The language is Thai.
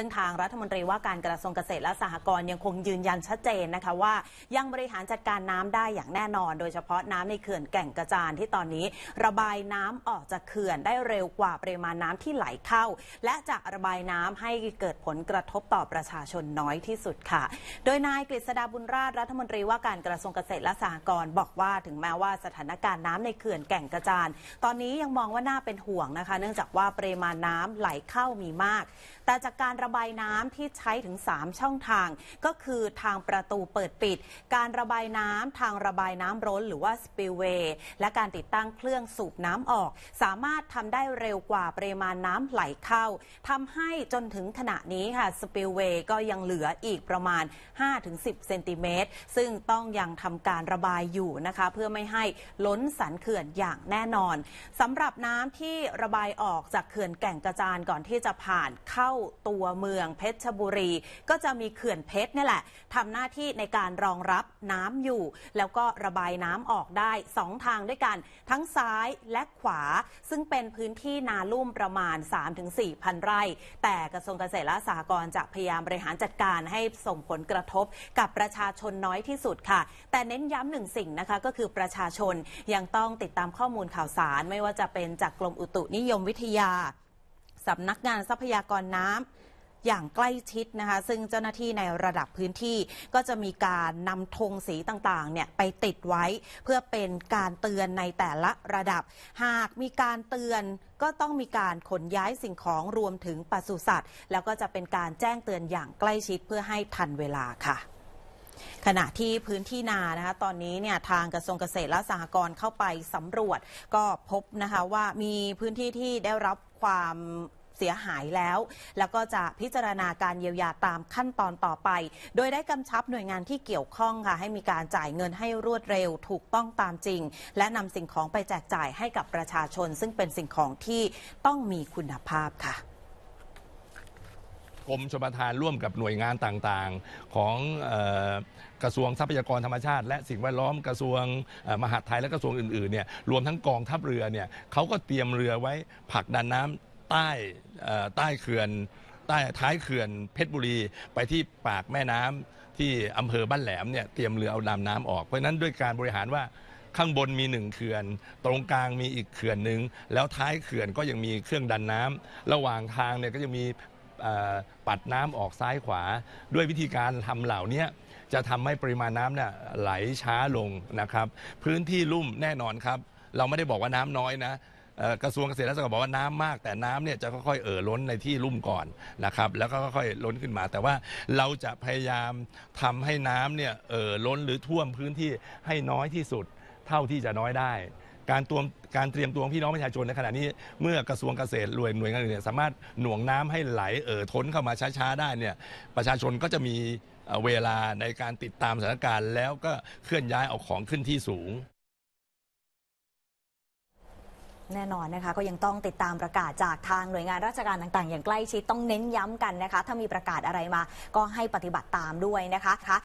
ึ่งทางรัฐมนตรีว่าการกระทรวงเกษตรและสหกรณ์ยังคงยืนยันชัดเจนนะคะว่า ยังบริหารจัดการน้ำได้อย่างแน่นอน โดยเฉพาะน้ำในเขื่อนแก่งกระจานที่ตอนนี้ระบายน้ำออกจากเขื่อนได้เร็วกว่าปริมาณน้ำที่ไหลเข้า และจะระบายน้ำให้เกิดผลกระทบต่อประชาชนน้อยที่สุดค่ะ โดยนายกฤษดาบุญราชรัฐมนตรีว่าการกระทรวงเกษตรและสหกรณ์บอกว่าถึงแม้ว่าสถานการณ์น้ำในเขื่อนแก่งกระจานตอนนี้ยังมองว่าน่าเป็นห่วงนะคะเนื่องจากว่าปริมาณน้ำไหลเข้ามีมาก แต่จากการระระบายน้ำที่ใช้ถึง 3 ช่องทาง ก็คือทางประตูเปิดปิด การระบายน้ำทางระบายน้ำร้นหรือว่าสปิลเวย์และการติดตั้งเครื่องสูบน้ำออก สามารถทำได้เร็วกว่าปริมาณน้ำไหลเข้าทำให้จนถึงขณะนี้ค่ะสปิลเวย์ก็ยังเหลืออีกประมาณ 5-10เซนติเมตรซึ่งต้องยังทำการระบายอยู่นะคะ เพื่อไม่ให้ล้นสันเขื่อนอย่างแน่นอน สำหรับน้ำที่ระบายออกจากเขื่อนแก่งกระจานก่อนที่จะผ่านเข้าตัวเมืองเพชรบุรี ก็จะมีเขื่อนเพชรนี่แหละทำหน้าที่ในการรองรับน้ำอยู่ แล้วก็ระบายน้ำออกได้สองทางด้วยกัน ทั้งซ้ายและขวา ซึ่งเป็นพื้นที่นาลุ่มประมาณ 3-4พันไร่ แต่กระทรวงเกษตรและสหกรณ์จะพยายามบริหารจัดการให้ส่งผลกระทบกับประชาชนน้อยที่สุดค่ะ แต่เน้นย้ำหนึ่งสิ่งนะคะก็คือประชาชนยังต้องติดตามข้อมูลข่าวสารไม่ว่าจะเป็นจากกรมอุตุนิยมวิทยาสำนักงานทรัพยากรน้ำอย่างใกล้ชิดนะคะ ซึ่งเจ้าหน้าที่ในระดับพื้นที่ก็จะมีการนำธงสีต่างๆเนี่ยไปติดไว้เพื่อเป็นการเตือนในแต่ละระดับ หากมีการเตือนก็ต้องมีการขนย้ายสิ่งของรวมถึงปศุสัตว์ แล้วก็จะเป็นการแจ้งเตือนอย่างใกล้ชิดเพื่อให้ทันเวลาค่ะขณะที่พื้นที่นานะคะตอนนี้เนี่ยทางกระทรวงเกษตรและสหกรณ์เข้าไปสำรวจก็พบนะคะว่ามีพื้นที่ที่ได้รับความเสียหายแล้ว แล้วก็จะพิจารณาการเยียวยาตามขั้นตอนต่อไป โดยได้กำชับหน่วยงานที่เกี่ยวข้องค่ะให้มีการจ่ายเงินให้รวดเร็วถูกต้องตามจริง และนำสิ่งของไปแจกจ่ายให้กับประชาชน ซึ่งเป็นสิ่งของที่ต้องมีคุณภาพค่ะ กรมชลประทานร่วมกับหน่วยงานต่างๆของกระทรวงทรัพยากรธรรมชาติ และสิ่งแวดล้อม กระทรวงมหาดไทยและกระทรวงอื่นๆเนี่ยรวมทั้งกองทัพเรือเนี่ยเขาก็เตรียมเรือไว้ผักดันน้ำใต้ใต้เขื่อน ใต้ท้ายเขื่อนเพชรบุรี ไปที่ปากแม่น้ำที่อำเภอบ้านแหลมเนี่ย เตรียมเรือเอาดำน้ำออก เพราะนั้นด้วยการบริหารว่าข้างบนมีหนึ่งเขื่อน ตรงกลางมีอีกเขื่อนหนึ่งแล้วท้ายเขื่อนก็ยังมีเครื่องดันน้ำ ระหว่างทางเนี่ยก็จะมีปัดน้ำออกซ้ายขวา ด้วยวิธีการทำเหล่านี้จะทำให้ปริมาณน้ำเนี่ยไหลช้าลงนะครับ พื้นที่ลุ่มแน่นอนครับเราไม่ได้บอกว่าน้ำน้อยนะกระทรวงเกษตรและสหกรณ์บอกว่าน้ำมาก แต่น้ำเนี่ยจะค่อยๆเอ่อล้นในที่ลุ่มก่อนนะครับแล้วก็ค่อยๆล้นขึ้นมา แต่ว่าเราจะพยายามทำให้น้ำเนี่ยเอ่อล้น หรือท่วมพื้นที่ให้น้อยที่สุดเท่าที่จะน้อยได้ การตวมการเตรียมตัวพี่น้องประชาชนในขณะนี้ เมื่อกระทรวงเกษตรรวยหน่วยงานอื่นสามารถหน่วงน้ำให้ไหลเอ่อท้นเข้ามาช้าๆได้เนี่ยประชาชนก็จะมีเวลาในการติดตามสถานการณ์แล้วก็เคลื่อนย้ายเอาของขึ้นที่สูงแน่นอนนะคะ ก็ยังต้องติดตามประกาศจากทางหน่วยงานราชการต่างๆอย่างใกล้ชิดต้องเน้นย้ำกันนะคะ ถ้ามีประกาศอะไรมาก็ให้ปฏิบัติตามด้วยนะคะ